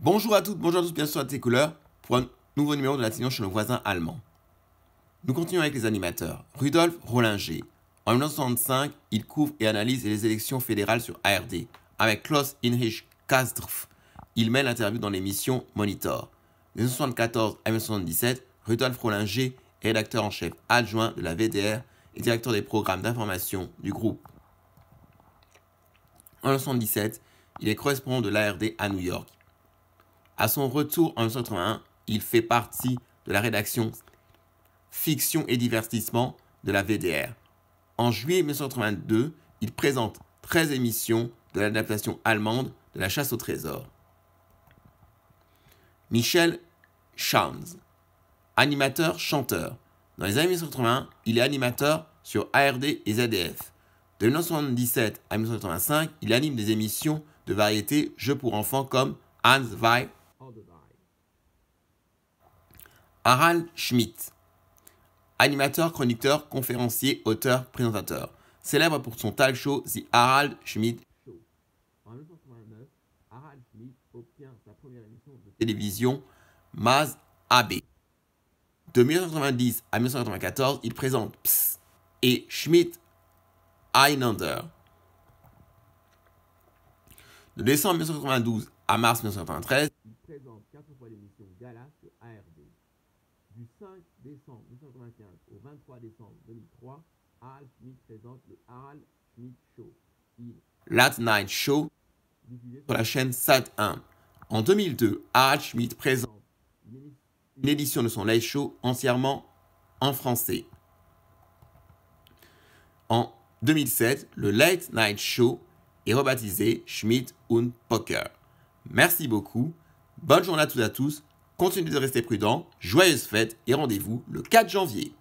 Bonjour à toutes, bonjour à tous, bien sûr à tes couleurs pour un nouveau numéro de l'attention chez nos voisins allemands. Nous continuons avec les animateurs. Rudolf Rollinger. En 1965, il couvre et analyse les élections fédérales sur ARD. Avec Klaus inrich Kastrf, il mène l'interview dans l'émission Monitor. De 1974 à 1977, Rudolf Rollinger est rédacteur en chef adjoint de la VDR et directeur des programmes d'information du groupe. En 1977, il est correspondant de l'ARD à New York. À son retour en 1981, il fait partie de la rédaction Fiction et divertissement de la VDR. En juillet 1982, il présente 13 émissions de l'adaptation allemande de La chasse au trésor. Michel Schanz, animateur-chanteur. Dans les années 1981, il est animateur sur ARD et ZDF. De 1977 à 1985, il anime des émissions de variété jeux pour enfants comme Hans Weib Harald Schmidt, animateur, chroniqueur, conférencier, auteur, présentateur, célèbre pour son talk show The Harald Schmidt Show. En 1989, Harald Schmidt obtient sa première émission de télévision Maz AB. De 1990 à 1994, il présente Ps et Schmidt Einander. De décembre 1992 à mars 1993, il présente quatre fois l'émission Gala du 5 décembre 1995 au 23 décembre 2003, Al Schmidt présente le Al Schmidt Show. Late Night Show sur la chaîne SAT1. En 2002, Al Schmidt présente une édition de son live show entièrement en français. En 2007, le Late Night Show est rebaptisé Schmidt und Poker. Merci beaucoup. Bonne journée à toutes et à tous continuez de rester prudent, joyeuses fêtes et rendez-vous le 4 janvier.